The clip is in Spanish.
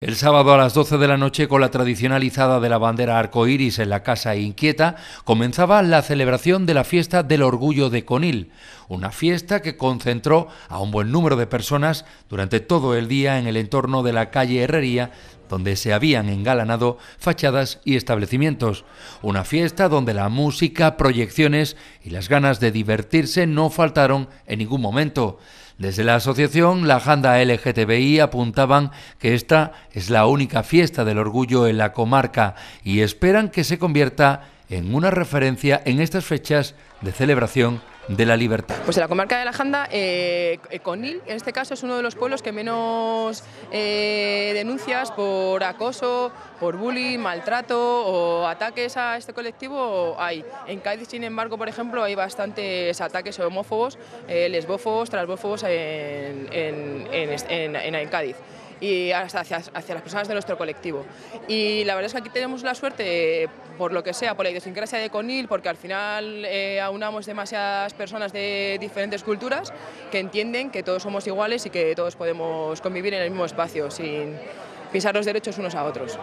El sábado a las 12 de la noche, con la tradicionalizada de la bandera arcoíris en la Casa Inquieta, comenzaba la celebración de la fiesta del Orgullo de Conil, una fiesta que concentró a un buen número de personas durante todo el día en el entorno de la calle Herrería, donde se habían engalanado fachadas y establecimientos. Una fiesta donde la música, proyecciones y las ganas de divertirse no faltaron en ningún momento. Desde la asociación, la Janda LGTBI apuntaban que esta es la única fiesta del orgullo en la comarca y esperan que se convierta en una referencia en estas fechas de celebración de la libertad. Pues en la comarca de la Janda, eh, Conil, en este caso, es uno de los pueblos que menos eh, denuncias por acoso, por bullying, maltrato o ataques a este colectivo hay. En Cádiz, sin embargo, por ejemplo, hay bastantes ataques homófobos, eh, lesbófobos, transbófobos en, en, en, en Cádiz y hasta hacia, las personas de nuestro colectivo. Y la verdad es que aquí tenemos la suerte, por lo que sea, por la idiosincrasia de Conil, porque al final eh, aunamos demasiadas personas de diferentes culturas que entienden que todos somos iguales y que todos podemos convivir en el mismo espacio sin pisar los derechos unos a otros.